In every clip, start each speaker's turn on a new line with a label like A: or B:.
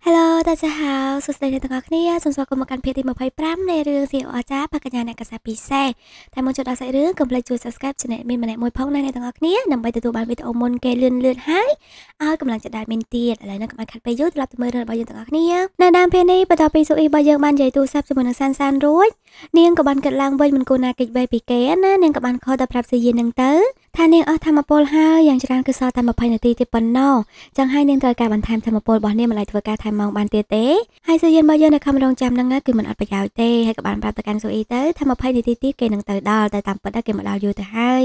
A: Hello 大家好សួស្តីអ្នកទាំងអស់គ្នាសូមស្វាគមន៍មកកាន់ភាគទី25នៃរឿងសៀវអស្ចារ្យបកញ្ញាអ្នកកសាពិសេសតែមុនចូលដល់សាច់រឿងកុំភ្លេចជួយ Subscribe ឆានែលមីនម្នាក់មួយផងណាអ្នកទាំងអស់គ្នាដើម្បីទទួលបានវីដេអូមុនគេលឿនលឿនហើយឲ្យកម្លាំងចិត្តដែរមីនទៀតឥឡូវនេះកុំឲ្យខាត់ពេលយូរត្រឡប់ទៅមើលរឿងរបស់យើងទាំងអស់គ្នានៅដើមភាគនេះបន្ទាប់ពីស៊ូអ៊ីរបស់យើងបាននិយាយទូរស័ព្ទជាមួយនឹងសានសានរួចនាងក៏បានគិតឡើងវិញមិនគួរណាគេចវេពីគេណានាងក៏បានខលទៅប្រាប់សីយានឹងទៅថានាងអស់ធម្មពលហើយយ៉ាងច្រើនគឺសល់តែ20នាទីទៀតប៉ុណ្ណោះចឹងហើយនាងត្រូវការបន្ថែមធម្មពលរបស់នាងម្ល៉េះធ្វើការថែមម៉ោងបានទៀតទេហើយសីយានរបស់យើងនៅខំរងចាំនឹងគឺមិនអត់ប្រយោជន៍ទេហើយក៏បានប្រាប់ទៅកាន់ស៊ូអ៊ីទៅថា20នាទីទៀតគេនឹងទៅដល់តែតាមពិតគេមកដល់យូរទៅហើយ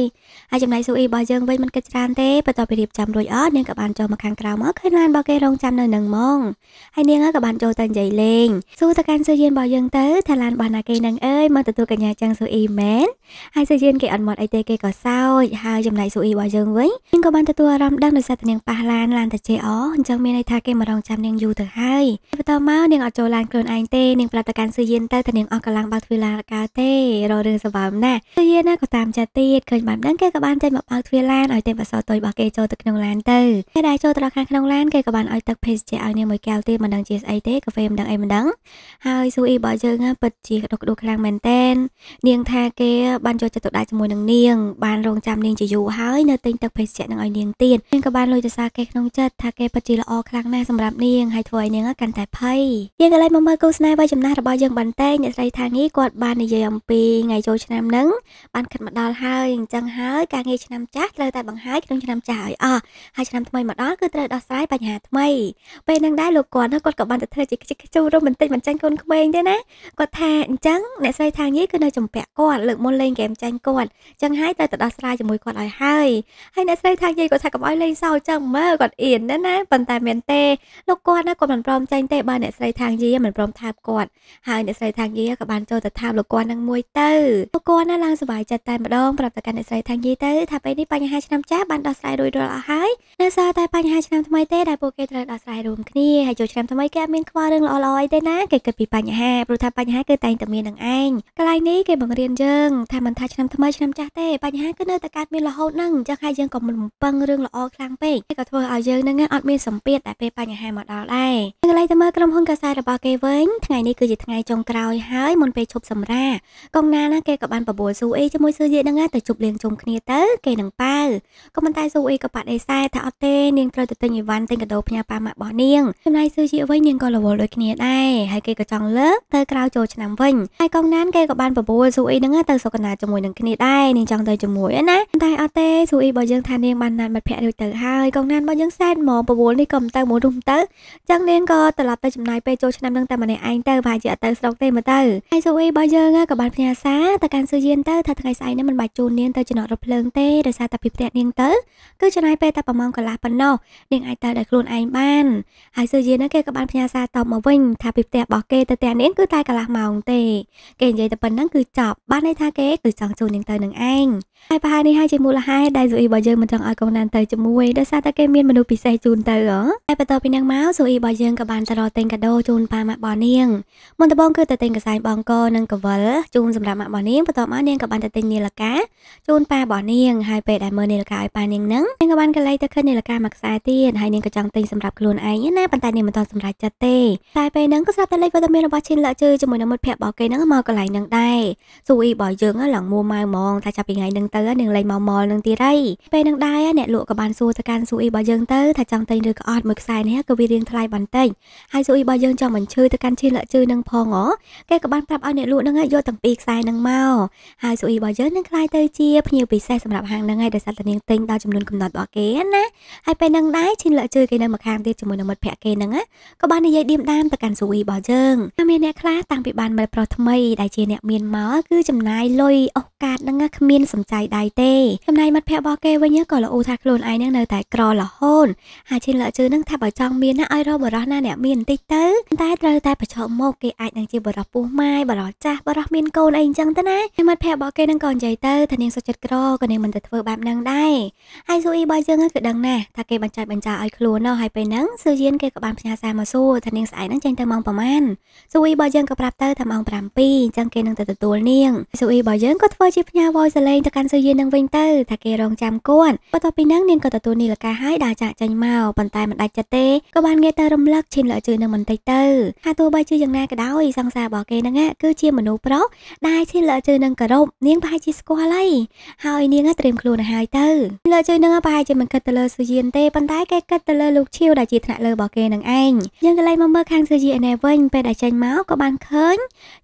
A: ហើយចំណែកស៊ូអ៊ីរបស់យើងវិញមិនគិតច្រើនទេបន្ទាប់ពីរៀបចំរួចអស់នាងក៏បានចូលមកខាងក្រៅមកឃើញឡានរបស់គេរងចាំនៅនឹងហ្មងហើយនាងក៏បានចូលទៅនិយាយលេងសួរទៅកាន់សីយានរបស់យើងទៅ ថាឡានរបស់ណាគេនឹងងអើយមកទទួលកញ្ញាចាំងស៊ូអ៊ីមែនហើយសូជៀនគេអត់មកអីទេគេក៏សោចហើយចំណែកស៊ូអ៊ីរបស់យើងវិញយើងក៏បានទទួលអារម្មណ៍ដឹងដោយសារតែនាងប៉ះឡានឡានតាជេអអញ្ចឹងមានន័យថាគេមករងចាំនាងយូរទៅហើយបន្តមកនាងអត់ចូលឡានខ្លួនឯងទេនាងប្រាប់ទៅកាន់ស៊ូយៀនទៅតែនាងអស់កម្លាំងបើកទ្វារឡានកើទេរករឿងសបើមណាស់ស៊ូយៀនណាក៏តាមចិត្តទៀតឃើញបានដឹងគេក៏បានចេញមកបើកទ្វារឡានឲ្យទេពអសរទុយរបស់គេចូលទៅក្នុងឡានទៅគេដែរចូលទៅដល់ខាងក្នុងឡានគេក៏បានឲ្យទឹកភេសជ្ជៈឲ្យនាងមួយកែវទៀតមិនដឹងជាស្អីទេកាហ្វេមិនដឹងអីមិនដឹងហើយស៊ូអ៊ីរបស់យើងពិតជាដុកដួលខ្លាំងមែនតែននាងថាគេបានចូលចិត្តទៅដាក់ជាមួយនឹងនាងបានរងចាំនាងជាយូរហើយនៅទិញទឹកភេសជ្ជៈនឹងឲ្យនាងទៀតនាងក៏បានលុយទៅសារគេក្នុងចិត្តថាគេពិតជាល្អខ្លាំងណាស់សម្រាប់នាងហើយធ្វើឲ្យនាងកាន់តែភ័យយើងក៏លេចមកមើលគូស្នេហ៍វ័យចំណាស់របស់យើងបន្តិចអ្នកស្រីថាងីគាត់បាននិយាយអំពីថ្ងៃចូលឆ្នាំនឹងបានគិតមកដល់ហើយអញ្ចឹងហើយការងារឆ្នាំចាស់ត្រូវតែបង្ហើយក្នុងឆ្នាំចាស់ឲ្យអស់ហើយឆ្នាំថ្មីមកដល់គឺត្រូវដោះស្រាយបញ្ហាថ្មីពេលនឹងដែរលោកគាត់គាត់ក៏បានទៅធ្វើជាខ្ជិះខ្ជូររំបន្តិចមិនចាញ់កូនក្មេងទេណាគាត់ថាអញ្ចឹងអ្នកស្រីថាងាយគឺនៅចំពាក់គាត់លើកមុនលេងហ្គេមចាញ់គាត់ចឹងហើយទៅទៅដោះស្រាយជាមួយគាត់ឲ្យហើយហើយអ្នកស្រីថាងាយគាត់ថាកុំឲ្យលេងសើចចឹងមើលគាត់អៀនណាស់ណាប៉ុន្តែមានទេលោកគាត់ណាគាត់មិនព្រមចាញ់ទេបើអ្នកស្រីថាងាយមិនព្រមថាបគាត់ហើយអ្នកស្រីថាងាយក៏បានចូលទៅថាបលោកគាត់នឹងមួយទៅលោកគាត់ណាឡើងសុបាយចិត្តតែម្ដងប្រាប់ទៅកាន់អ្នកស្រីថាងាយទៅថាពេលនេះបញ្ហាឆ្នាំចាស់បានដោះស្រាយរួចរាល់អស់ហើយនៅសល់តែបញ្ហាឆ្នាំថ្មីទេដែលពួកគេត្រូវដោះស្រាយរួមគ្នាហើយចូលឆ្នាំថ្មីគេអត់មានខ្វល់រឿងល្អៗទេណាគេគិតពីបញ្ហាព្រោះថាបញ្ហាគឺតែងតែមាននឹងឯងកន្លែងនេះគេបង្រៀនយើងថាមិនថាឆ្នាំថ្មីឆ្នាំចាស់ទេបញ្ហាគឺនៅតែកើតមានរហូតហ្នឹងអញ្ចឹងហើយយើងក៏មិនបំពឹងរឿងល្អខ្លាំងពេកហើយក៏ធ្វើឲ្យយើងហ្នឹងអត់មានសម្ពាធដែលពេលបញ្ហាមកដល់ដែរកន្លែងទៅមើលក្រុមហ៊ុនកាសែតរបស់គេវិញថ្ងៃនេះគឺជាថ្ងៃចុងក្រោយហើយមុនពេលឈប់សម្រាកកងណាណាគេក៏បានបបួលស៊ូអ៊ីជាមួយស៊ឺយេហ្នឹងទៅជប់លៀងជុំគ្នាទៅគេនឹងប៉ៅក៏ប៉ុន្តែស៊ូអ៊ីក៏បដិសេធថាអត់ទេនាងត្រូវទៅទិញអីវ៉ាន់ទិញកដោផ្ញើប៉ាម៉ាក់របស់នាងចំណែកស៊ឺយេវិញនាងក៏រវល់ដូចគ្នាដែរហើយគេក៏ចង់លើកទៅក្រៅចូលឆ្នាំវិញហើយកងណានគេក៏បានបបួលស៊ូអ៊ីនឹងទៅសុខណាជាមួយនឹងគ្នាដែរនាងចង់ទៅជាមួយណាតែអត់ទេស៊ូអ៊ីរបស់យើងថានាងបានណាត់មិត្តភក្តិរួចទៅហើយកងណានរបស់យើងសែនមកបបួលនេះក៏មិនទៅមួយរុំទៅចឹងនាងក៏ត្រឡប់ទៅចំណាយពេលចូលឆ្នាំនឹងតែម្នាក់ឯងទៅប្រហែលជាអត់ទៅស្រុកទេមើលទៅហើយស៊ូអ៊ីរបស់យើងក៏បានផ្ញើសារទៅកាន់ស៊ូយៀនទៅថាថ្ងៃស្អែកនេះមិនបាច់ជូននាងទៅចំណត់រថភ្លើងទេដោយសារតែពីផ្ទះនាងទៅគឺចំណាយពេលតែប្រហែលកន្លះប៉ុណ្ណោះនាងអាចទៅដោយខ្លួនឯងបានហើយស៊ូយៀនគេក៏បានផ្ញើសារតបមកវិញថាពីផ្ទះរបស់គេទៅផ្ទះនាងគឺតែកន្លះម៉ោងទេគេនិយាយតែប៉ុណ្ណឹងគឺចប់បានន័យថាគេគឺចង់ជូននាងទៅនឹងឯងហើយប្រហែលនេះហើយជាមូលហេតុដែលស៊ូអ៊ីរបស់យើងមិនចង់ឲ្យកូនណានទៅជាមួយដោយសារតែគេមានមនុស្សពិសេសជូនទៅហ៎ហើយបន្ទាប់ពីនឹងមកស៊ូអ៊ីរបស់យើងក៏បានទៅរកទិញកាដូជូនប៉ាម៉ាក់បនាងមុនដំបូងគឺទៅទិញកសែងបងកនិងកវលជូនសម្រាប់ម៉ាក់បនាង បន្ទាប់មកនាងក៏បានទៅទិញនីលកាជូនប៉ាបនាង ហើយពេលដែលមើលនីលកាឲ្យប៉ានាងនឹងនាងក៏បានកលែងទៅឃើញនីលកាមួយខ្សែទៀតហើយនាងក៏ចង់ទិញសម្រាប់ខ្លួនឯងណាប៉ុន្តែនាងមិនទាន់សម្រេចចិត្តទេតែពេលហ្នឹងក៏ស្រាប់តែលេខវត្តមានរបស់ឈិនលាក់ជឺជាមួយនឹងមិត្តភក្តិរបស់គេហ្នឹងមកមកកន្លែងនឹងដែរស៊ូអ៊ីរបស់យើងឡើងមួម៉ៅហ្មងថាចាប់ពីថ្ងៃនឹងទៅនឹងលេងមកមលនឹងទៀតហើយពេលនឹងដែរអ្នកលក់ក៏បានសួរទៅកាន់ស៊ូអ៊ីរបស់យើងទៅថាចង់ទិញឬក៏អត់មួយខ្សែនេះក៏វារៀងថ្លៃបន្តិចហើយស៊ូអ៊ីរបស់យើងចង់បញ្ឈឺទៅកាន់ឈៀនលក់ជឺនឹងផងហ៎គេក៏បានប្រាប់ឲ្យអ្នកលក់នឹងយកទាំងពីរខ្សែនឹងមកហើយស៊ូអ៊ីរបស់យើងនឹងខ្លាយទៅជាភ្ញៀវពិសេសសម្រាប់ហាងនឹងហើយដែលសត្វនាងទិញដល់ចំនួនកំណត់របស់គេណាហើយពេលនឹងដែរឈៀនលក់ជឺគេនៅម្ខាងទៀតជាមួយនឹងមិត្តភក្តិគេនឹងក៏បាននិយាយឌៀមដាមទៅកាន់ស៊ូអ៊ីរបស់យើងមានអ្នកខ្លះតាំងពីបានមិត្តប្រុសថ្មីដែលជាអ្នកមានមកគឺចំណាយលុយអស់កាតនឹងគ្មានសំចៃដៃទេចំណាយមិត្តភ័ក្តិរបស់គេវិញក៏ល្អថាខ្លួនឯងនឹងនៅតែក្ររហូនហើយឈិនលកជឿនឹងថាបើចង់មានណាឲ្យរកបរោះណាអ្នកមានបន្តិចទៅតែត្រូវតែប្រឈមមុខគេអាចនឹងជាបរោះពោះម៉ាយបរោះចាស់បរោះមានកូនអីអញ្ចឹងទៅណាមិត្តភ័ក្តិរបស់គេនឹងក៏និយាយទៅថានាងសុចិត្តក្រក៏នាងមិនទៅធ្វើបែបហ្នឹងដែរហើយស៊ូអ៊ីរបស់យើងគឺដឹងណាស់ថាគេបញ្ចាច់បញ្ចាឲ្យខ្លួននោះហើយពេលហ្នឹងស៊ូយៀនគេក៏បានផ្ញើសារមកសួរថានាងស្អែកនឹងចេញទៅម៉ោងប្រហែលស៊ូអ៊ីរបស់យើងក៏ប្រាប់ទៅថាម៉ោង7រីអញ្ចឹងគេនឹងទៅទទួលនាងស៊ូអ៊ីរបស់យើងក៏ធ្វើជាផ្ញើវយសលេងទៅកាន់ស៊ូយេនឹងវិញទៅថាគេរងចាំគាត់បន្ទាប់ពីនឹងនាងក៏ទទួលនីលកាហើយដើរចាក់ចេញមកប៉ុន្តែមិនដាច់ចិត្តទេក៏បានងាកទៅរំលឹកឈាមលក់ជឿនឹងបន្តិចទៅថាទោះបីជាយ៉ាងណាក៏ដោយសង្សាររបស់គេនឹងគឺជាមនុស្សប្រុសដែលឈាមលក់ជឿនឹងគោរពនាងប្រហែលជាស្គាល់ហើយហើយនាងត្រៀមខ្លួនហើយទៅលក់ជឿនឹងប្រហែលជាមិនគិតទៅលើស៊ូយេនទេប៉ុន្តែគេគិតទៅលើលោកឈៀវដែលជាថ្នាក់លើរបស់គេនឹងឯងយើងក៏លេងមកមើលខាងស៊ូយេនឯវិញពេលដែលចេញមកក៏បានឃើញ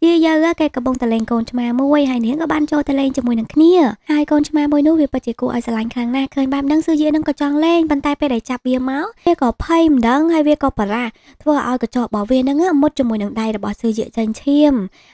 A: យាយទៅគេកំពុងតលេងកូនឆ្មាមួយហើយនាងក៏បានចូលទៅលេងជាមួយនឹងគ្នាហើយកូនឆ្មាមួយនោះវាពិតជាគួរឲ្យស្រឡាញ់ខ្លាំងណាស់ឃើញបែបហ្នឹងសឺយានឹងក៏ចង់លេងប៉ុន្តែពេលដែលចាប់វាមកវាក៏ភ័យម្ដងហើយវាក៏បារម្ភធ្វើឲ្យកញ្ចក់របស់វាហ្នឹងមុតជាមួយនឹងដៃរបស់សឺយាចេញឈាម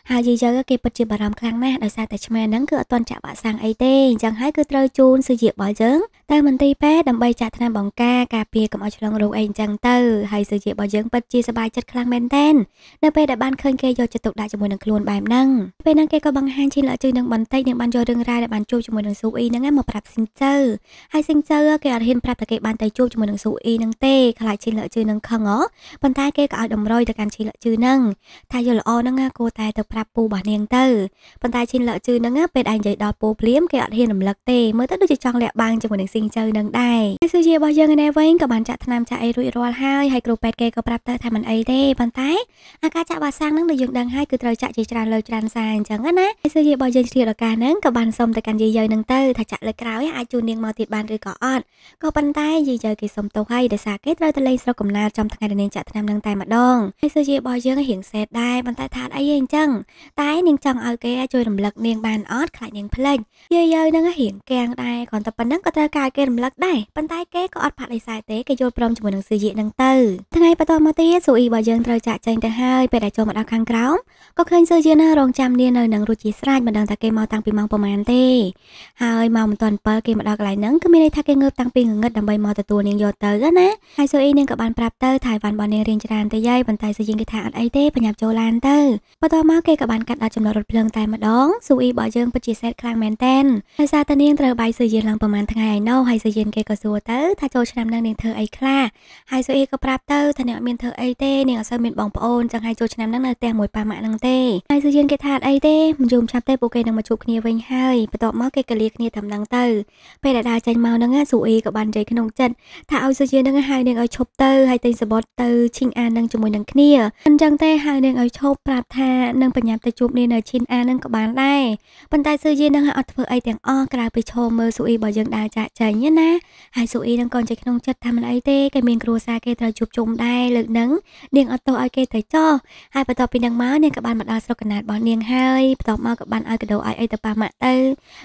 A: ហើយយាយយើគេពិតជាបារម្ភខ្លាំងណាស់ដោយសារតែឆ្មាហ្នឹងគឺអត់ទាន់ចាក់វ៉ាក់សាំងអីទេអញ្ចឹងហើយគឺត្រូវជូនសឺយារបស់យើងទៅមន្ទីរពេទ្យដើម្បីចាក់ថ្នាំបង្ការការពារកុំឲ្យឆ្លងរោគអីអញ្ចឹងទៅហើយសឺយារបស់យើងពិតជាសប្បាយចិត្តខ្លាំងមែនទែននៅពេលដែលបានឃើញគេយកចិត្តទុកដាក់ជាមួយនឹងខ្លួនបែបហ្នឹងពេលហ្នឹងគេក៏បង្ហាញឈិនល្អជើងនឹងបន្តិចនឹងបានយករឿងរ៉ាវដែលបានជួបជាមួយនឹងស៊ូអ៊ីហ្នឹងមកប្រាប់ស៊ីងចៅហើយស៊ីងចៅគេអត់ហ៊ានប្រាប់តែគេបានទៅជួបជាមួយនឹងស៊ូអ៊ីហ្នឹងទេខ្លាចឈិនល្អជើងនឹងខឹងហ៎ប៉ុន្តែគេក៏ឲ្យតម្រុយទៅកាន់ឈិនល្អជើងហ្នឹងថាយល់ល្អហ្នឹងគួរតែទៅប្រាប់ពូរបស់នាងទៅប៉ុន្តែឈិនល្អជើងហ្នឹងពេលឯងនិយាយដល់ពូភ្លាមគេអត់ហ៊ានរំលឹកទេមើលទៅដូចជាចង់លាក់បាំងជាមួយនឹងស៊ីងចៅហ្នឹងដែរហើយស៊ូជារបស់យើងឯណែវិញក៏បានចាក់ថ្នាំចាក់អីរួចរាល់ហើយហើយគ្រូពេទ្យគេក៏ប្រាប់ទៅថាមិនអីទេប៉ុន្តែអាការចាក់វ៉ាក់សាំងហ្នឹងដែលយើងដឹងហើយគឺត្រូវចាក់ជាច្ច្រើនលើច្រើនសារអញ្ចឹងណាហើយសិស្សយាយរបស់យើងជ្រាបឱកាសហ្នឹងក៏បានសុំទៅកាន់យាយយាយហ្នឹងទៅថាចាក់លើក្រោយអាចជូននាងមកទៀតបានឬក៏អត់ក៏ប៉ុន្តែយាយយាយគេសុំទោសហើយដោយសារគេត្រូវទៅលេងស្រុកកំណើតចំថ្ងៃដែលនាងចាក់ថ្នាំហ្នឹងតែម្ដងហើយសិស្សយាយរបស់យើងរៀងសេតដែរប៉ុន្តែថាអីអញ្ចឹងតែនាងចង់ឲ្យគេជួយរំលឹកនាងបានអត់ខ្លាចនាងភ្លេចយាយយាយហ្នឹងរៀងកាំងដែរគ្រាន់តែប៉ុណ្្នឹងក៏ត្រូវការគេរំលឹកដែរប៉ុន្តែគេក៏អត់ផាត់អីសាយទេគេយល់ព្រមជាមួយនឹងសិស្សយាយហ្នឹងទៅ ថ្ងៃបន្តមកទៀតស៊ូអ៊ីរបស់យើងត្រូវចាក់ចែងទៅហើយពេលដែលចូលមកដល់ខាងក្រោមក៏ឃើញសិស្សជានៅរងចាំនាងនៅនឹងរួចជាស្រេចមិនដឹងថាគេមកតាំងពីម៉ោងប្រហែលទេហើយម៉ោងមិនទាន់7គេមកដល់កន្លែងហ្នឹងគឺមានន័យថាគេងើបតាំងពីងងឹតដើម្បីមកទទួលនាងយកទៅណាហើយសូអ៊ីនាងក៏បានប្រាប់ទៅថាវ៉ាន់របស់នាងរៀងច្រើនទៅយាយប៉ុន្តែសូយីងគេថាអត់អីទេបញ្ញាប់ចូលឡានទៅបន្ទាប់មកគេក៏បានកាត់ដល់ចំណុចរថភ្លើងតែម្ដងសូអ៊ីរបស់យើងពិតជាសេតខ្លាំងមែនតែនហើយសារតានាងត្រូវបាយសូយីឡើងប្រហែលថ្ងៃឯណោះហើយសូយីគេក៏សួរទៅថាចូលឆ្នាំនឹងនាងធ្វើអីខ្លះហើយសូអ៊ីក៏ប្រាប់ទៅថានាងអត់មានធ្វើអីទេនាងអត់សូវមានបងប្អូនចឹងហើយចូលឆ្នាំនឹងនៅផ្ទះមួយប៉ាម៉ាក់នឹងទេហើយយសៀនគេថាអីទេមិនយូរឆាប់ទេពួកគេនឹងមកជួបគ្នាវិញហើយបន្ទាប់មកគេក៏លាគ្នាតាមនឹងទៅពេលដែលដើរចេញមកហ្នឹងស៊ូអ៊ីក៏បាននិយាយក្នុងចិត្តថាឲ្យសៀនហ្នឹងហើយនឹងឲ្យឈប់ទៅហើយទិញសបត់ទៅឈីងអាននឹងជាមួយនឹងគ្នាអញ្ចឹងទេហើយនឹងឲ្យឈប់ប្រាប់ថានឹងបញ្ញាប់ទៅជួបគ្នានៅឈីងអាននឹងក៏បានដែរប៉ុន្តែស៊ូយីនឹងអត់ធ្វើអីទាំងអស់ក្រៅពីឈរមើលស៊ូអ៊ីរបស់យើងដើរចាក់ចែងណាហើយស៊ូអ៊ីនឹងក៏និយាយក្នុងចិត្តថាមិនអីទេគេមានគ្រួសារគេត្រូវជួបជុំដែរលើកហ្នឹងនាងអត់ទោសឲ្យគេទៅចោះហើយបន្ទាប់ពីនឹងមកនាងក៏បានមកដល់ស្រុកកំណើតរបស់នាងហើយបន្ទាប់មកក៏បានឲ្យកដោឲ្យអីទៅប៉ាម៉ាក់ទៅ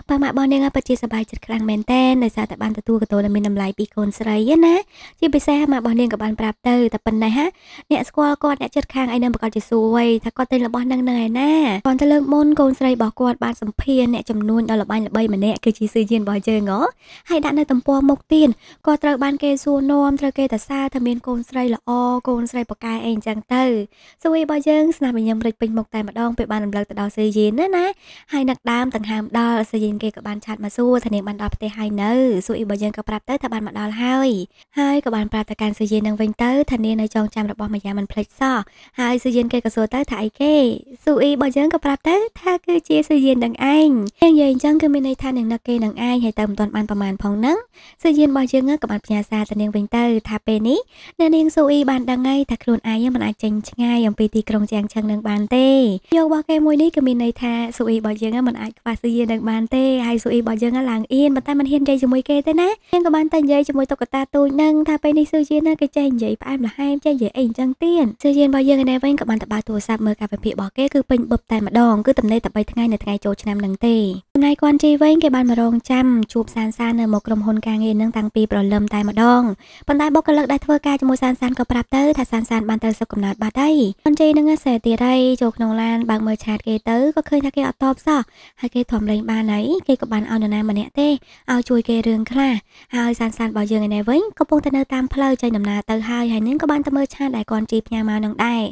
A: ប៉ាម៉ាក់របស់នាងពិតជាសប្បាយចិត្តខ្លាំងមែនទែនដោយសារតែបានទទួលកដោដែលមានតម្លៃពីកូនស្រីណាជាពិសេសម៉ាក់របស់នាងក៏បានប្រាប់ទៅតែប៉ុណ្ណេះហ่ะអ្នកស្គាល់គាត់អ្នកចិត្តខាងអីនឹងប្រកាសជាសួយថាគាត់ទិញរបស់នឹងនឹងឯណាគាត់ទៅលើកមុនកូនស្រីរបស់គាត់បានសម្ភារអ្នកចំនួនដល់ល្បាញល្បីម្នាក់គឺជាស៊ឺយៀនរបស់ជើងហ៎ហើយដាក់នៅទំព័រមុខទៀតក៏ត្រូវបានគេសួរនាំត្រូវគេតសាថាមានកូនស្រីល្អកូនស្រីប៉កែអីអញ្ចឹងទៅសួយរបស់យើងស្នាមញញឹមរិចពេញមុខតែម្ដងដងពេលបានរំលឹកទៅដល់សេយេនណាណាហើយនឹកដើមដង្ហើមដល់សេយេនគេក៏បានឆាតមកសួរថានាងបានដល់ផ្ទះហើយនៅសួរអ៊ីបើយើងក៏ប្រាប់ទៅថាបានមកដល់ហើយហើយក៏បានប្រាប់ទៅកាន់សេយេននឹងវិញទៅថានាងនៅចងចាំរបស់ម្យ៉ាងមិនភ្លេចសោះហើយសេយេនគេក៏សួរទៅថាអីគេសួរអ៊ីបើយើងក៏ប្រាប់ទៅថាគឺជាសេយេននឹងឯងនាងនិយាយអញ្ចឹងគឺមានន័យថានាងនឹកគេនឹងឯងហើយទៅមិនទាន់បានប្រមាណផងហ្នឹងសេយេនរបស់យើងក៏បានផ្ញើសារទៅនាងវិញទៅថាពេលនេះអ្នកនាងស៊ូអ៊ីបានដឹងហើយថាខ្លួនឯងមិនអាចចេញឆ្ងាយអំពីទីក្រុងជាងឆឹងនឹងបានទេយោរបស់គេមួយនេះគឺមានន័យថាស៊ូអ៊ីរបស់យើងមិនអាចខ្វះស៊ីយើងនឹងបានទេហើយស៊ូអ៊ីរបស់យើងឡើងអៀនប៉ុន្តែមិនហ៊ាននិយាយជាមួយគេទេណាយើងក៏បានតែនិយាយជាមួយតុក្កតាទូចនឹងថាពេលនេះស៊ូយៀនណាគេចេះនិយាយផ្អែមល្ហែមចេះនិយាយអីអញ្ចឹងទៀតស៊ូយៀនរបស់យើងឯវិញក៏បានតបទូរស័ព្ទមើលការពិភាក្សារបស់គេគឺពេញបឹបតែម្ដងគឺតំណេតតែ3ថ្ងៃនៅថ្ងៃចូលឆ្នាំនឹងទេចំណែកគាត់ជីវិញគេបានមករងចាំជួបសានសាននៅមកក្រុមហ៊ុនការងារនឹងតាំងពីប្រលឹមតែម្ដងប៉ុន្តែបុគ្គលិកដែលធ្វើការជាមួយសានសានក៏ប្រាប់ទៅថាសានសានបានត្រូវសុខកំណត់បាត់ហើយគាត់ជីនឹងសេទីរៃចូលក្នុងឡានបើកមើលឆាតគេទៅក៏ឃើញថាគេអត់តបសោះហើយគេធំលេងបានហើយគេក៏បានឲ្យនរណាម្នាក់ទេឲ្យជួយគេរឿងខ្លះហើយសានសានរបស់យើងឯណែវិញកំពុងតែនៅតាមផ្លូវចេញដំណើរទៅហើយហើយនឹងក៏បានទៅមើលឆាតដែលគាត់ជីផ្ញើមកនឹងដែរ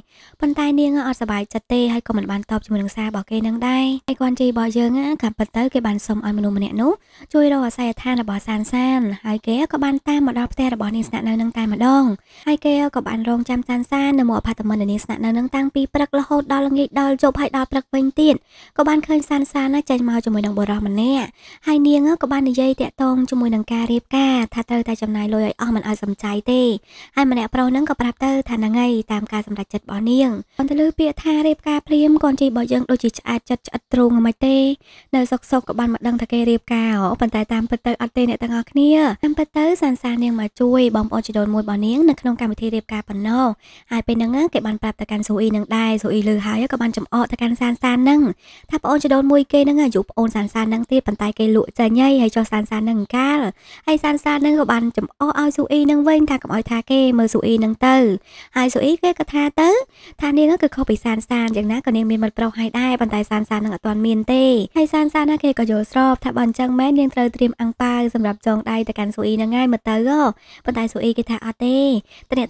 A: ប៉ុន្តែនាងអត់សប្បាយចិត្តទេហើយក៏មិនបានតបជាមួយនឹងសាររបស់គេនឹងដែរហើយគាត់ជីរបស់យើងកាប់ប៉ុន្តែទៅគេបានសុំឲ្យមនុស្សម្នាក់នោះជួយរកអាស័យដ្ឋានរបស់សានសានហើយគេក៏បានតាមមកដល់ផ្ទះរបស់នាងស្នាក់នៅនឹងតែម្ដងហើយគេក៏បានរងចាំសានសាននៅមុខអផាតមិននាងស្នាក់នៅនឹងតាំងពីព្រឹករហូតដល់ល្ងាចដល់យប់ហើយដល់ព្រឹកវិញទៀតក៏បានឃើញសានសានចេញមកជាមួយនឹងបុរសម្នាក់ហើយនាងក៏បាននិយាយតាក់ទងជាមួយនឹងការរៀបការថាត្រូវតែចំណាយលុយឲ្យអស់មិនឲ្យសំចៃទេហើយម្នាក់ប្រុសនឹងក៏ប្រាប់ទៅថាហ្នឹងហើយតាមការសម្រេចចិត្តរបស់នាងគាត់ទៅលើពាក្យថារៀបការភ្លាមកូនជីរបស់យើងដូចជាឆ្អែតចិត្តឆ្អិតទ្រូងហ្មងទេនៅសុខសុខក៏បានមកដឹងថាគេរៀបការអូប៉ុន្តែតាមពិតទៅអត់ទេអ្នកទាំងអស់គ្នាតាមពិតទៅសានសានាងមកជួយបងប្អូនជីដូនមួយរបស់នាងនៅក្នុងកម្មវិធីរៀបការប៉ុណ្ណោះហើយពេលហ្នឹងគេបានប្រាប់ទៅកាន់ស៊ូអ៊ីនឹងដែរស៊ូអ៊ីលើហើយក៏បានចំអកទៅកាន់សានសានហ្នឹងថាប្អូនជីដូនមួយគេហ្នឹងអាយុប្អូនសានសានហ្នឹងទៀតប៉ុន្តែគេលក់ចេញហើយហើយចោះសានសានហ្នឹងកាលហើយសានសានហ្នឹងក៏បានចំអកឲ្យស៊ូអ៊ីហ្នឹងវិញថាកុំឲ្យថាគេមើលស៊ូអ៊ីហ្នឹងទៅហើយស៊ូអ៊ីគេក៏ថាទៅ ថានាងគឺខុសពីសានសានយ៉ាងណាក៏នាងមានមិត្តប្រុសហើយដែរប៉ុន្តែសានសានហ្នឹងអត់ទាន់មានទេហើយសានសានណាគេក៏យល់ស្របថាបើអញ្ចឹងមែននាងត្រូវត្រៀមអាំងប៉ាវសម្រាប់ចងដៃទៅកាន់ស៊ូអ៊ីនឹងហើយមើលទៅប៉ុន្តែស៊ូអ៊ីគេថាអត់ទេ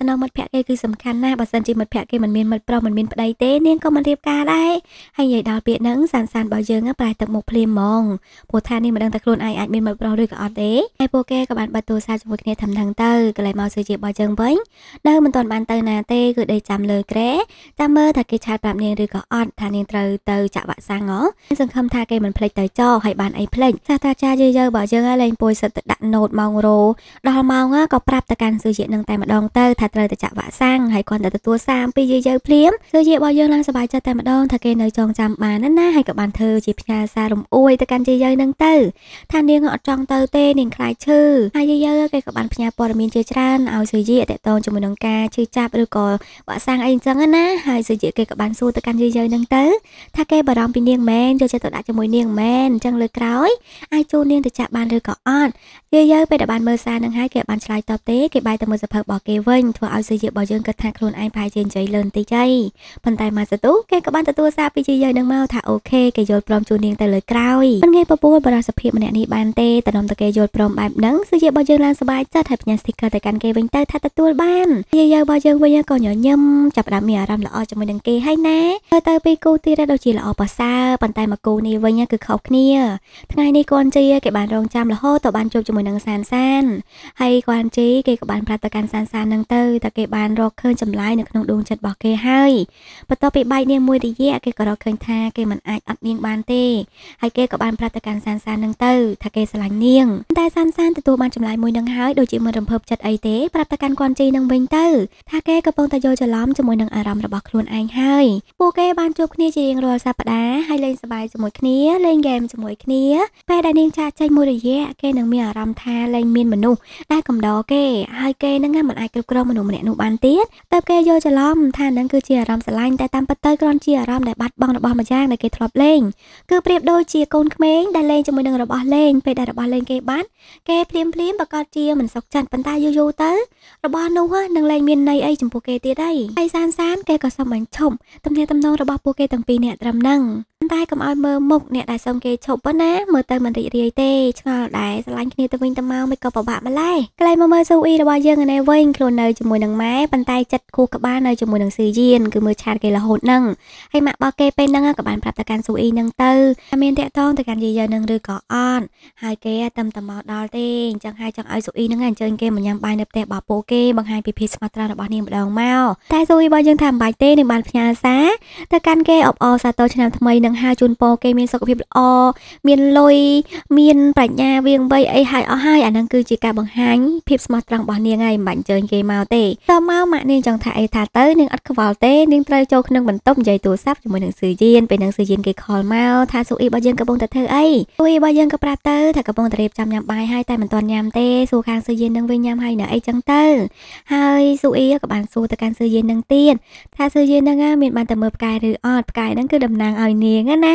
A: តំណែងមិត្តភក្តិគេគឺសំខាន់ណាស់បើសិនជាមិត្តភក្តិគេមិនមានមិត្តប្រុសមិនមានប្តីទេនាងក៏មិនរៀបការដែរហើយនិយាយដល់ពាក្យហ្នឹងសានសានរបស់យើងប្រែទឹកមុខភ្លាមហ្មងព្រោះថានាងមិនដឹងថាខ្លួនឯងអាចមានមិត្តប្រុសឬក៏អត់ទេហើយពួកគេក៏បានបាត់ទូរស័ព្ទជាមួយគ្នាធំធឹងទៅក៏ឡើយមកស៊ូជារបស់យើងវិញនៅមិនទាន់បានទៅណាទេគឺដេកចាំលើក្រែតាមមើលថាគេឆាតប្រាប់នាងឬក៏អត់ថានាងត្រូវទៅចាក់វ៉ាក់សាំងហ៎សង្ឃឹមថាគេមិនភ្លេចទៅចរហើយបានអីភ្លេចសាស្ត្រាចារ្យយើយរបស់យើងហើយលែងពួយសិតទៅដាក់ណូតម៉ោងរោដល់ម៉ោងក៏ប្រាប់ទៅកាន់ស៊ូជានឹងតែម្ដងទៅថាត្រូវទៅចាក់វ៉ាក់សាំងហើយគាត់ទៅទទួលសារអំពីយើយភ្លាមស៊ូជារបស់យើងឡើងសប្បាយចិត្តតែម្ដងថាគេនៅចងចាំបានណាណាហើយក៏បានធ្វើជាផ្ញើសាររំអួយទៅកាន់យាយយើងនឹងទៅ ថានាងអត់ចង់ទៅទេនាងខ្លាចឈឺហើយយាយយើងគេក៏បានផ្ញើព័ត៌មានជាច្រើនឲ្យស៊ូជាតកតងជាមួយនឹងការឈឺចាប់ឬក៏វ៉ាក់សាំងអីអញ្ចឹងណាហើយស៊ូជាគេក៏បានសួរទៅកាន់យាយយើងនឹងទៅ ថាគេបារម្ភពីនាងមែនយកចិត្តទុកដាក់ជាមួយនាងមែនមែនអញ្ចឹងលើក្រោយអាចជូននាងទៅចាក់បានឬក៏អត់យើយើពេលដែលបានមើលសារនឹងហើយគេបានឆ្លើយតបទេគេបាយទៅមើលសភៅរបស់គេវិញធ្វើឲ្យសើយរបស់យើងគិតថាខ្លួនឯងប្រហែលជាអញ្ជើញលឿនតិចហើយប៉ុន្តែមកសទូគេក៏បានទទួលសារពីជាយើនឹងមកថាអូខេគេយល់ព្រមជូននាងទៅលើក្រោយមិនងាយពពួលបរិសុភាពម្នាក់នេះបានទេតំណំតគេយល់ព្រមបែបហ្នឹងសើយរបស់យើងឡើងសប្បាយចិត្តហើយផ្ញើ sticker ទៅកាន់គេវិញទៅថាទទួលបានយើយើរបស់យើងវិញក៏ញញឹមចាប់ផ្ដើមមានអារម្មណ៍ល្អជាមួយនឹងគេហើយណាទៅទៅពីគូទីរ៉េដូចជាល្អប្រសើរប៉ុន្តែមកគូនេះវិញគឺខុសគ្នាថ្ងៃនេះកូនជីគេបានរងចាំរហូតទៅបានជួបជាមួយនឹងសានសានហើយកូនជីគេក៏បានប្រាប់ទៅកាន់សានសាននឹងទៅតែគេបានរកឃើញចម្លើយនៅក្នុងដួងចិត្តរបស់គេហើយបន្ទាប់ពីបែកនាងមួយរយៈគេក៏រកឃើញថាគេមិនអាចអត់នាងបានទេហើយគេក៏បានប្រាប់ទៅកាន់សានសាននឹងទៅថាគេស្រឡាញ់នាងតែសានសានទទួលបានចម្លើយមួយនឹងហើយដូចជាមិនរំភើបចិត្តអីទេប្រាប់ទៅកាន់កូនជីនឹងវិញទៅថាគេកំពុងតែយល់ច្រឡំជាមួយនឹងអារម្មណ៍របស់ខ្លួនឯងហើយពួកគេបានជួបគ្នាជារៀងរាល់សប្តាហ៍ហើយលេងសប្បាយជាមួយគ្នាលេងហ្គេមជាមួយគ្នាពេលដែលនាងចាស់ចេញមួយរយៈគេនឹងមានអារម្មណ៍ថាលែងមានមនុស្សដែលកំដរ គេហើយគេនឹងមិនអាចគ្រប់គ្រងមនុស្សម្នាក់នោះបានទៀតតែគេយល់ច្រឡំថានឹងគឺជាអារម្មណ៍ស្រឡាញ់តែតាមពិតទៅគ្រាន់ជាអារម្មណ៍ដែលបាត់បង់របស់ម្យ៉ាងដែលគេធ្លាប់លេងគឺប្រៀបដូចជាកូនក្មេងដែលលេងជាមួយនឹងរបស់លេងពេលដែលរបស់លេងគេបាត់គេភ្លាមភ្លាមប្រកាសជាមិនសុខចិត្តប៉ុន្តែយូរយូរទៅរបស់នោះនឹងលែងមានន័យអីចំពោះគេទៀតហើយហើយសានសាន គេក៏សុំបញ្ឈប់ទំនាក់ទំនងរបស់ពួកគេទាំងពីរនាក់ត្រឹមហ្នឹងតែកុំឲ្យមើលមុខអ្នកដែលសុំគេឈប់ប៉ុណ្ណាមើលទៅមិនរីករាយទេឆ្ងល់ដែរស្រឡាញ់គ្នាទៅវិញទៅមកមិនក៏ពិបាកម្ល៉េះក្លែងមកមើលស៊ូអ៊ីរបស់យើងឯនេះវិញខ្លួននៅជាមួយនឹងម៉ែប៉ុន្តែចិត្តគូក្បាលនៅជាមួយនឹងស៊ឺយៀនគឺមើលឆាតគេរហូតហ្នឹងហើយម៉ាក់របស់គេពេលហ្នឹងក៏បានប្រាប់ទៅកាន់ស៊ូអ៊ីហ្នឹងទៅថាមានតាក់ទងទៅកាន់យាយយនឹងឬក៏អត់ហើយគេតែតែមកដល់ទេអញ្ចឹងហើយចង់ឲ្យស៊ូអ៊ីហ្នឹងអញ្ជើញគេមកញ៉ាំបាយនៅផ្ទះរបស់ពួកគេបង្ហាញពីភាពស្មោះត្រង់របស់នាងម្ដងមកតែស៊ូអ៊ីរបស់យើងថាមិនបាច់ទេនាងបានផ្ញើសារទៅកាន់គេអបអរសាទរឆ្នាំថ្មីនឹងដង្ហែជូនពរគេមានសុខភាពល្អមានលុយមានប្រាជ្ញាវៀងវៃអីហើយអស់ហើយអានឹងគឺជាការបង្ហាញភាពស្មោះត្រង់របស់នាងហើយមិនបាច់អញ្ជើញគេមកទេតមកម៉ាក់នាងចង់ថាអីថាទៅនាងអត់ខ្វល់ទេនាងត្រូវចូលក្នុងបន្ទប់និយាយទូរស័ព្ទជាមួយនឹងស៊ឺយានពេលនឹងស៊ឺយានគេខលមកថាស៊ូអ៊ីរបស់យើងកំពុងតែធ្វើអីស៊ូអ៊ីរបស់យើងក៏ប្រាប់ទៅថាកំពុងតែរៀបចំញ៉ាំបាយហើយតែមិនទាន់ញ៉ាំទេស៊ូខាងស៊ឺយាននឹងវិញញ៉ាំហើយនៅអីចឹងទៅហើយស៊ូអ៊ីក៏បានសួរទៅកាន់ស៊ឺយាននឹងទៀតថាស៊ឺយាននឹងមានបានតែមើលផ្កាយឬអត់ផ្កាយហ្នឹងគឺតំណាងឲ្យនាងងណា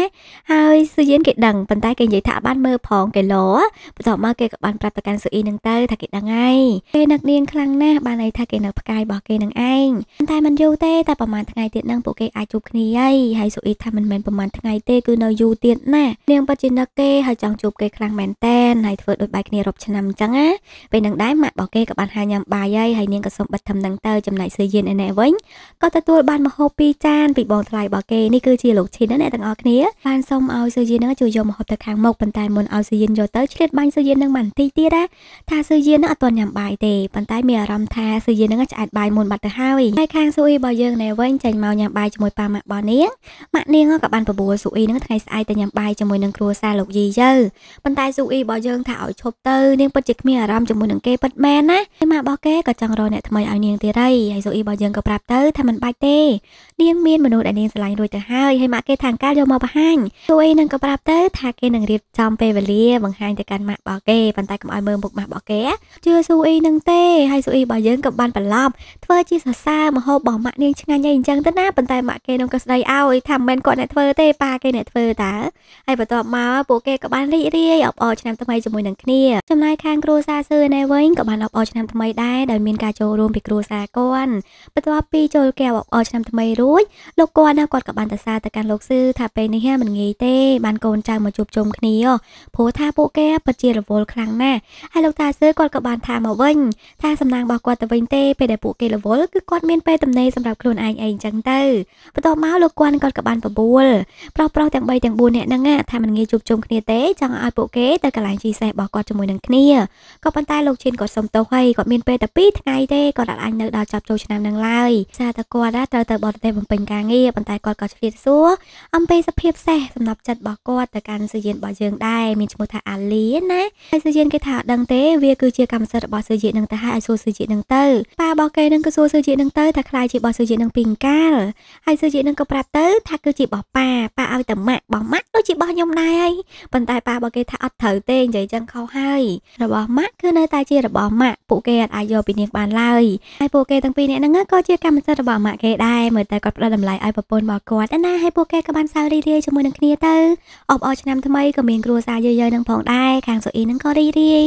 A: ហើយស៊ូយិនគេដឹងប៉ុន្តែគេនិយាយថាបានមើលផង គេលោបន្ទាប់មកគេក៏បានប្រាប់ទៅកាន់ស៊ូអ៊ីនឹងទៅថាគេដឹងហើយគេនឹកនាងខ្លាំងណាស់បានន័យថាគេនៅផ្កាយរបស់គេនឹងឯងប៉ុន្តែมันយូរទេតែប្រហែលថ្ងៃទៀតនឹងពួកគេអាចជួបគ្នាហើយហើយស៊ូអ៊ីថាមិនមែនប្រហែលថ្ងៃទេគឺនៅយូរទៀតណាស់នាងពិតជានឹកគេហើយចង់ជួបគេខ្លាំងមែនតែនហើយធ្វើដូចបាយគ្នារាប់ឆ្នាំអញ្ចឹងណាពេលនឹងដែរម៉ាក់របស់គេក៏បានហៅញ៉ាំបាយហើយហើយនាងក៏សុំបិទធំនឹងទៅចំណែកស៊ូយិនឯណែវិញក៏ទទួលបានម្ហូបពីរចានពីបងថ្លៃរបស់គេនេះគឺជាលោកឈិនណាអ្នកទាំងអស់ល់គ្នាបានសុំឲ្យស៊ឺយៀននឹងជួយយកម្ហូបទៅខាងមុខប៉ុន្តែមុនឲ្យស៊ឺយៀនយកទៅឆ្លៀតបាញ់ស៊ឺយៀននឹងបានបន្តិចទៀតណាថាស៊ឺយៀននឹងអត់ទាន់ញ៉ាំបាយទេប៉ុន្តែមានអារម្មណ៍ថាស៊ឺយៀននឹងឆ្អែតបាយមុនបាត់ទៅហើយហើយខាងស៊ូអ៊ីរបស់យើងណែវិញចេញមកញ៉ាំបាយជាមួយប៉ាម៉ាក់របស់នាងម៉ាក់នាងក៏បានបបួលស៊ូអ៊ីនឹងថ្ងៃស្អែកទៅញ៉ាំបាយជាមួយនឹងគ្រួសារលោកយីយើប៉ុន្តែស៊ូអ៊ីរបស់យើងថាឲ្យឈប់ទៅនាងពិតជាគ្មានអារម្មណ៍ជាមួយនឹងគេពិតមែនណាហើយម៉ាក់របស់គេក៏ចង់រកអ្នកថ្មីឲ្យនាងទៀតហើយហើយស៊ូអ៊ីរបស់យើងក៏ប្រាប់ទៅថាមិនបាច់ទេនាងមានមនុស្សដែលនាងស្រឡាញ់រួចទៅហើយហើយម៉ាក់គេថាកាលយកយកមកបង្ហាញជួយនឹងក៏ប្រាប់ទៅថាគេនឹងរៀបចំពេលវេលា បង្ហាញទៅកាន់ម៉ាក់របស់គេប៉ុន្តែកុំឲ្យមើលមុខម៉ាក់របស់គេជឿស៊ូអ៊ីនឹងទេហើយស៊ូអ៊ីរបស់យើងក៏បានបន្លំធ្វើជាសរសើរមហូបរបស់ម៉ាក់នាងឆ្ងាញ់អីអញ្ចឹងទៅណាប៉ុន្តែម៉ាក់គេនឹងក៏ស្ដីឲ្យថាមិនមែនគាត់អ្នកធ្វើទេប៉ាគេអ្នកធ្វើតើហើយបន្ទាប់មកពួកគេក៏បានរីករាយអបអរឆ្នាំថ្មីជាមួយនឹងគ្នាចំណែកខាងគ្រួសារសឺណែវិញក៏បានអបអរឆ្នាំថ្មី ដែរដោយមានការចូលរួមពីគ្រួសារគាត់បន្ទាប់ពីចូលកែវអបអរឆ្នាំថ្មីរួចលោកគាត់ណាគាត់ក៏បានទៅសារទៅកាន់លោកសឺថាពេលនេះមិនងាយទេបានកូនចៅមកជួបជុំគ្នាព្រោះថាពួកគេពិតជារវល់ខ្លាំងណាស់ហើយលោកតាសឺគាត់ក៏បានថាមកវិញថាសំឡេងរបស់គាត់ទៅវិញទេពេលដែលពួកគេរវល់គឺគាត់មានពេលទំនេរសម្រាប់ខ្លួនឯងឯងចឹងទៅបន្ទាប់មកលោកគួនគាត់ក៏បានបបួលប្រុសប្រុសទាំង3ទាំង4នាក់ហ្នឹងថាមិនងាយជួបជុំគ្នាទេចង់ឲ្យពួកគេទៅកន្លែងជីសេះរបស់គាត់ជាមួយនឹងគ្នាក៏ប៉ុន្តែលោកឈិនគាត់សុំទោសហើយគាត់មានពេលតែ2ថ្ងៃទេគាត់អាចនៅដល់ចប់ចូលឆ្នាំនឹងឡើយសារតែគាត់ត្រូវទៅបរទេសបំពេញការងារប៉ុន្តែគាត់ក៏ឆ្លៀតសួរអំពីសភាពសេះសម្រាប់ចិត្តរបស់គាត់ទៅកាន់សឺយានរបស់យើងដែរមានឈ្មោះថាអាលីណាហើយសឺយានគេថាអត់ដឹងទេវាគឺជាកម្មសិទ្ធិរបស់សឺយាននឹងទៅហើយឲ្យសួរសឺយាននឹងទៅប៉ារបស់គេនឹងក៏សួរសឺយាននឹងទៅថាខ្លាយជារបស់សឺយាននឹងពីអង្កាលហើយសឺយាននឹងក៏ប្រាប់ទៅថាគឺជារបស់ប៉ាប៉ាឲ្យតែម៉ាក់របស់ម៉ាក់ដូចជារបស់ខ្ញុំដែរហើយប៉ុន្តែប៉ារបស់គេថាអត់ត្រូវទេនិយាយចឹងខុសហើយរបស់ម៉ាក់គឺនៅតែជារបស់ម៉ាក់ពួកគេអត់អាចយកពីនាងបានឡើយហើយពួកគេទាំងពីរនាក់ហ្នឹងក៏ជាកម្មសិទ្ធិរបស់ម៉ាក់គេដែរមើលតែគាត់ផ្ដល់តម្លៃឲ្យប្រពន្ធរបស់គាត់ណាហើយពួកគេក៏បានសើររីរាយជាមួយនឹងគ្នាទៅអបអរឆ្នាំថ្មីក៏មានគ្រួសារយាយៗនឹងផងដែរខាងសូអ៊ីនឹងក៏រីរាយ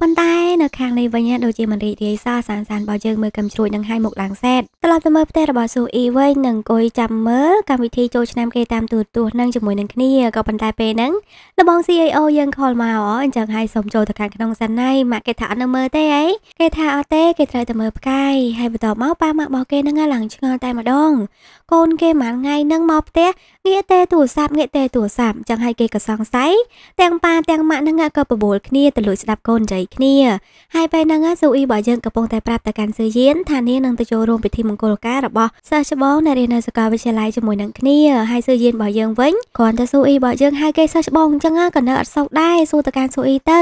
A: ប៉ុន្តែ នៅខាងនេះវិញដូចជាមិនរីរាយសោះសានសានរបស់យើងមើលកំជ្រួចនឹងហើយមុខឡើងសែតត្រឡប់ទៅមើលផ្ទះរបស់សូអ៊ីវិញនឹងអង្គុយចាំមើលកម្មវិធីចូលឆ្នាំគេតាមទូរទស្សន៍នឹងជាមួយនឹងគ្នាក៏ប៉ុន្តែពេលហ្នឹងលបង CAO យើងខលមកអញ្ចឹងហើយសូមចូលទៅខាងក្នុងសិនណៃម៉ាក់គេថាអត់នៅមើលទេអីគេថាអត់ទេគេត្រូវតែមើលផ្កាយហើយបន្ទាប់មកប៉ាម៉ាក់របស់គេនឹងឡើងឆ្ងល់តែម្ដងកូនគេមួយថ្ងៃនឹងមកផ្ទះងាកតែទូរស័ព្ទងាកតែទូរស័ព្ទចឹងហើយគេក៏សង្ស័យទាំងប៉ាទាំងម៉ាក់នឹងក៏បបួលគ្នាទៅលួចស្ដាប់កូនចៃគ្នាហើយពេលហ្នឹងស៊ូអ៊ីរបស់យើងកំពុងតែប្រាប់ទៅកាន់ស៊ឺយៀនថានាងនឹងទៅចូលរួមពិធីមង្គលការរបស់សិស្សច្បងនៅរៀននៅសាកលវិទ្យាល័យជាមួយនឹងគ្នាហើយស៊ឺយៀនរបស់យើងវិញគ្រាន់តែស៊ូអ៊ីរបស់យើងហៅគេសិស្សច្បងអញ្ចឹងក៏នៅអត់សុខដែរស៊ូទៅកាន់ស៊ូអ៊ីទៅ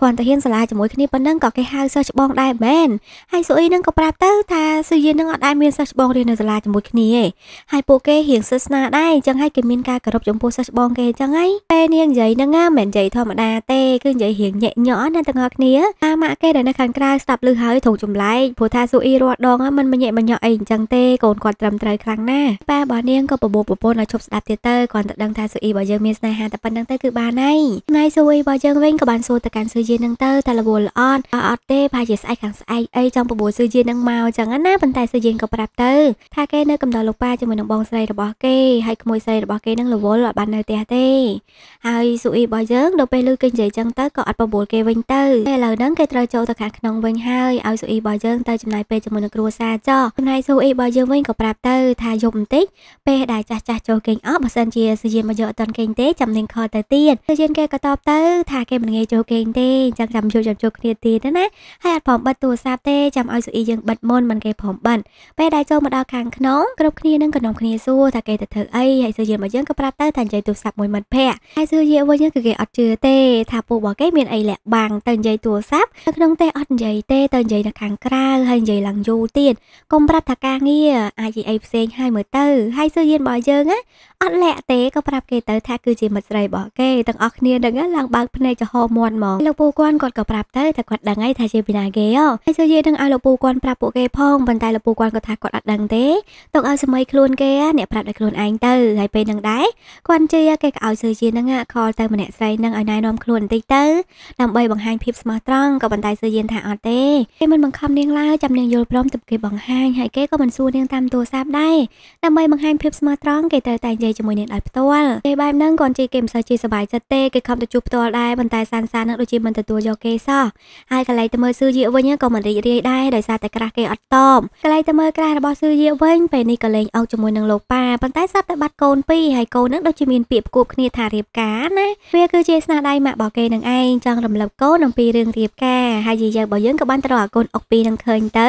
A: គ្រាន់តែហ៊ានសាលាជាមួយគ្នាប៉ុណ្ណឹងក៏គេហៅសិស្សច្បងដែរមែនហើយស៊ូអ៊ីនឹងក៏ប្រាប់ទៅថាស៊ឺយៀននឹងអត់ដែរមានសិស្សច្បងរៀននៅសាលាជាមួយគ្នាឯងហើយពួកគេរៀងសិស្សស្នាដែរអញ្ចឹងហើយគេមានការគោរពចំពោះសិស្សច្បងគេអញ្ចឹងហើយពេលនាងនិយាយហ្នឹងណាមិននិយាយធម្មតា ទេគឺនិយាយរៀងញាក់ញ័រណាទាំងអស់គ្នាអាម៉ាក់គេដែលនៅខាងក្រៅស្ដាប់ឮហើយធូរចម្លែកព្រោះថាស៊ូអ៊ីរាល់ដងមិនមញាក់មញាក់អីអញ្ចឹងទេកូនគាត់ត្រឹមត្រូវខ្លាំងណាស់ប៉ារបស់នាងក៏បបោប្រពន្ធឲ្យឈប់ស្ដាប់ទៀតទៅគាត់ទៅដឹងថាស៊ូអ៊ីរបស់យើងមានស្នេហាតែប៉ុណ្្នឹងទៅគឺបានហើយណៃស៊ូអ៊ីរបស់យើងវិញក៏បានសួរទៅកាន់ស៊ូយីនឹងទៅតែរវល់អត់អត់ទេប្រហែលជាស្អែកខាងស្អែកអីចង់បបោស៊ូយីនឹងមកអញ្ចឹងណាប៉ុន្តែស៊ូយីក៏ប្រាប់ទៅថាគេនៅកំដរលោកប៉ាជាមួយនឹងបងស្រីរបស់គេហើយក្មួយសីរបស់គេនឹងរវល់បាននៅផ្ទះទេហើយស៊ូអ៊ីរបស់យើងដល់ពេលឮគេនិយាយចឹងទៅក៏អត់បបួលគេវិញទៅតែឥឡូវហ្នឹងគេត្រូវចូលទៅខាងក្នុងវិញហើយឲ្យស៊ូអ៊ីរបស់យើងទៅចំណាយពេលជាមួយនឹងគ្រួសារចោះចំណាយស៊ូអ៊ីរបស់យើងវិញក៏ប្រាប់ទៅថាយប់បន្តិចពេលដែលចាស់ចាស់ចូលគេងអស់បើសិនជាស៊ូយៀនមកយកអត់តាន់គេងទេចាំនាងខលទៅទៀតស៊ូយៀនគេក៏តបទៅថាគេមិនងាយចូលគេងទេចឹងចាំយប់ចាំចូលគ្នាទៀតណាហើយអត់ព្រមបិទទូរស័ព្ទទេចាំឲ្យស៊ូអ៊ីយើងបិទមុនមិនគេព្រមបិទពេលដែលចូលមកដល់ខាងក្នុងគ្រប់គ្នានឹងកំណុំគ្នាសួរថាគេទៅធ្វើអីហើយសួរយើងមកយើងក៏ប្រាប់ទៅថានិយាយទូរស័ព្ទមួយមិត្តភ័ក្តិហើយសួរយើងវិញគឺគេអត់ជឿទេ ថាពូរបស់គេមានអីលាក់បាំងទៅនិយាយទូរស័ព្ទនៅក្នុងផ្ទះអត់និយាយទេទៅនិយាយនៅខាងក្រៅហើយនិយាយឡើងយូរទៀតកុំប្រាប់ថាការងារអាចអីផ្សេងហើយមើលទៅហើយសួរយើងរបស់យើងណាអត់លាក់ទេក៏ប្រាប់គេទៅថាគឺជាមិត្តស្រីរបស់គេទាំងអស់គ្នាដឹងឡើងបើកភ្នែកចំហមាត់មកលោកពូគាត់គាត់ក៏ប្រាប់ទៅថាគាត់ដឹងហើយថាជាពីណាគេហ៎ហើយសួរយើងនឹងឲ្យលោកពូគាត់ប្រាប់ពួកគេផងប៉ុន្តែលោកពូគាត់ក៏ថាគាត់អត់ដឹងទេទុកឲ្យសម័យខ្លួនគេអ្នកប្រាប់ដល់ខ្លួនឯងទៅហើយយពេកនឹងដែរគាត់ជឿគេក៏ឲ្យសឺជានឹងខលទៅម្នាក់ស្រីនឹងឲ្យណែនាំខ្លួនបន្តិចទៅដើម្បីបង្ហាញភាពស្មោះត្រង់ក៏ប៉ុន្តែសឺជាថាអត់ទេគេមិនបង្ខំនាងឡើយចាំនាងយល់ព្រមទើបគេបង្ហាញហើយគេក៏មិនសួរនាងតាមទូរស័ព្ទដែរដើម្បីបង្ហាញភាពស្មោះត្រង់គេត្រូវតែនិយាយជាមួយនាងដោយផ្ទាល់គេបែបហ្នឹងគាត់ជឿគេមិនសូវជាសប្បាយចិត្តទេគេខំទៅជួបផ្ទាល់ដែរប៉ុន្តែសានសានឹងដូចជាមិនទទួលយកគេសោះហើយកន្លែងទៅមើលសឺជាវិញក៏មិនរីករាយដែរដោយសារតែក្រាស់គេអត់តបកន្លែងទៅមើលក្រាស់របស់សឺជាវិញពេលនេះក៏លេងអោកជាមួយនឹងលោកប៉ាប៉ុន្តែសាប់តែបាត់កូននពីរហើយកូននឹងដូចជាមានពាក្យផ្គប់គ្នាថារៀបការណាវាគឺជាស្នាដៃម៉ាក់របស់គេនឹងឯងចង់រំលឹកកូនអំពីរឿងរៀបការហើយយាយរបស់យើងក៏បានត្រអកូនអុកពីរនឹងឃើញទៅ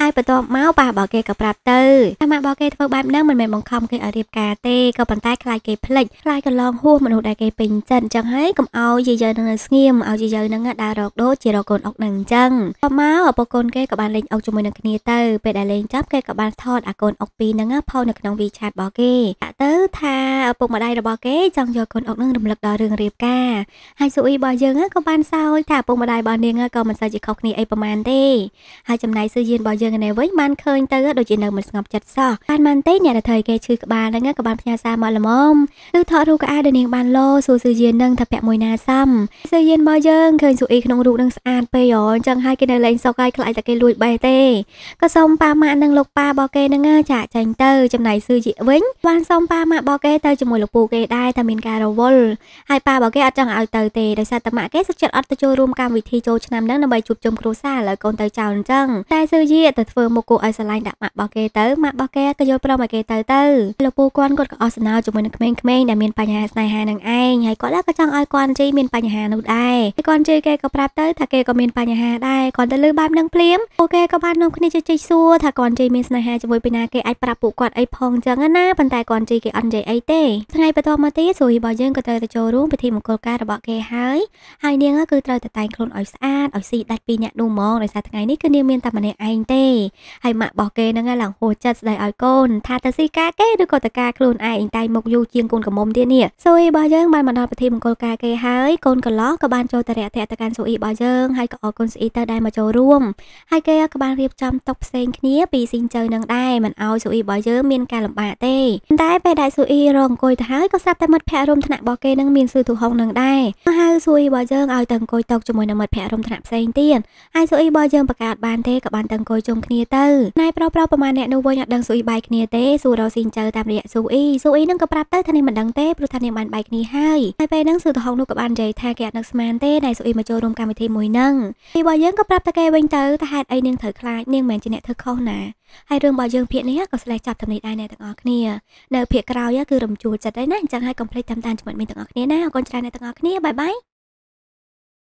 A: ហើយបន្ទាប់មកប៉ារបស់គេក៏ប្រាប់ទៅថាម៉ាក់របស់គេធ្វើបែបហ្នឹងមិនមែនបង្ខំគេឲ្យរៀបការទេក៏ប៉ុន្តែខ្លាចគេភ្លេចខ្លាចកន្លងហួសមនុស្សដែលគេពេញចិត្តអញ្ចឹងហើយកុំឲ្យយាយយើងនឹងស្ងៀមឲ្យយាយយើងនឹងដើររកដូរជារកកូនអុកនឹងអញ្ចឹងបន្ទាប់មកឪពុកកូនគេក៏បានលេងអុកជាមួយនឹងគ្នាទៅពេលដែលលេងចប់គេក៏បានថតអាកូនអុកពីរហ្នឹងផុសនៅក្នុងវីឆាតរបស់គេដាក់ទៅ ថាឪពុកម្ដាយរបស់គេចង់យកកូនអុកនឹងរំលឹកដល់រឿងរៀបការហើយស៊ូអ៊ីរបស់យើងក៏បានសោយថាឪពុកម្ដាយរបស់នាងក៏មិនសូវជាខុសគ្នាអីប្រហែលទេហើយចំណាយស៊ឺយៀនរបស់យើងយើងឯណេះវិញបានឃើញទៅដូចជានៅមិនស្ងប់ចិត្តសោះបានបានទេអ្នករថយគេឈឺក្បាលហ្នឹងក៏បានផ្ញើសារមកល្មមគឺថតរូបក្អាដែលនាងបានលោសួរសឺយៀននឹងថាពាក់មួយណាសំសឺយៀនរបស់យើងឃើញស៊ូអ៊ីក្នុងរូបនឹងស្អាតពេកអូអញ្ចឹងហើយគេនៅលេងសុកហើយខ្លាចតែគេលួចបេះទេក៏សូមប៉ាម៉ាក់និងលោកប៉ារបស់គេហ្នឹងចាក់ចាញ់ទៅចំណែកសឺយៀវិញបានសូមប៉ាម៉ាក់របស់គេទៅជាមួយលោកពូគេដែរតែមានការរវល់ហើយប៉ារបស់គេអត់ចង់ឲ្យទៅទេដោយសារតែម៉ាក់គេសុខចិត្តអត់ទៅចូលរួមកម្មវិធីចូលឆ្នាំហ្នឹងដើម្បីជួបជុំគ្រួសារឥឡូវកូនទៅចោលអញ្ចឹងតែសឺយៀទៅធ្វើមុខគូឲ្យស្រឡាញ់ដាក់ម៉ាក់របស់គេទៅម៉ាក់របស់គេក៏យល់ព្រមឲ្យគេទៅទៅលោកពូគាត់គាត់ក៏អស់សំណើជាមួយនឹងក្មេងៗដែលមានបញ្ហាស្នេហានឹងឯងហើយគាត់ក៏ចង់ឲ្យគាត់ជ័យមានបញ្ហានោះដែរហើយគាត់ជ័យគេក៏ប្រាប់ទៅថាគេក៏មានបញ្ហាដែរគាត់ទៅលើបែបនឹងភ្លាមពួកគេក៏បាននាំគ្នាជជែកសួរថាគាត់ជ័យមានស្នេហាជាមួយពីណាគេអាចប្រាប់ពួកគាត់អីផងចឹងណាប៉ុន្តែគាត់ជ័យគេអត់និយាយអីទេថ្ងៃបន្ទាប់មកទៀតស្រួយរបស់យើងក៏ត្រូវទៅចូលរួមពិធីមង្គលការរបស់គេហើយហើយនាងគឺត្រូវតែតែងខ្លួនឲ្យស្អាតឲ្យស៊ីដាច់ពីអ្នកនោះហ្មងដោយសារថ្ងៃនេះគឺនាងមានតែម្នាក់ឯងទេហើយម៉ាក់របស់គេហ្នឹងឡើងហួសចិត្តស្ដីឲ្យកូន ថាតើស៊ីការគេឬក៏តើការខ្លួនឯងតែងមកយូរជាងកូនកមុំទៀតនេះស៊ូអ៊ីរបស់យើងបានមកដល់ពិធីមង្គលការគេហើយកូនកន្លោះក៏បានចូលទៅរាក់ទាក់ទៅកាន់ស៊ូអ៊ីរបស់យើងហើយក៏អរគុណស៊ូអ៊ីទៅដែលមកចូលរួមហើយគេក៏បានរៀបចំតុផ្សេងគ្នាពីស៊ីងជើនឹងដែរមិនឲ្យស៊ូអ៊ីរបស់យើងមានការលំបាកទេតែពេលដែលស៊ូអ៊ីរងអង្គុយទៅហើយក៏ស្រាប់តែមិត្តភ័ក្តិរួមថ្នាក់របស់គេនឹងមានស៊ឺទូហុងនឹងដែរហៅស៊ូអ៊ីរបស់យើងឲ្យទៅអង្គុយតុជាមួយនឹងមិត្តភ័ក្តិរួមថ្នាក់ផ្សេងទៀតហើយស៊ូអ៊ីរបស់យើងប្រកាសបានទេក៏បានទៅអង្គុយជុំមគ្នាទៅណៃប្រុសប្រុសប្រហែលអ្នកនោះវិញអត់ដឹងស៊ូអ៊ីបាយគ្នាទេសួររកស៊ីអញ្ជើតាមរយៈស៊ូអ៊ីស៊ូអ៊ីនឹងក៏ប្រាប់ទៅថានាងមិនដឹងទេព្រោះថានាងបានបាយគ្នាហើយហើយពេលហ្នឹងស៊ូតហុងនោះក៏បាននិយាយថាគេអត់នឹកស្មានទេដែលស៊ូអ៊ីមកចូលរួមកម្មវិធីមួយហ្នឹងពីរបស់យើងក៏ប្រាប់តែគេវិញទៅថាហេតុអីនាងត្រូវខ្លាចនាងមិនមែនជាអ្នកធ្វើខុសណាហើយរឿងរបស់យើងភាកនេះក៏ស្លេះចាប់ទំនេរដែរអ្នកទាំងអស់គ្នានៅ ភាកក្រោយគឺរំជួលចិត្តហើយណាអញ្ចឹងហើយកុំភ្លេចតាមដានជំនិតមីទាំងអស់គ្នាណាអរគុណច្រើនអ្នកទាំងអស់គ្នាបាយបាយ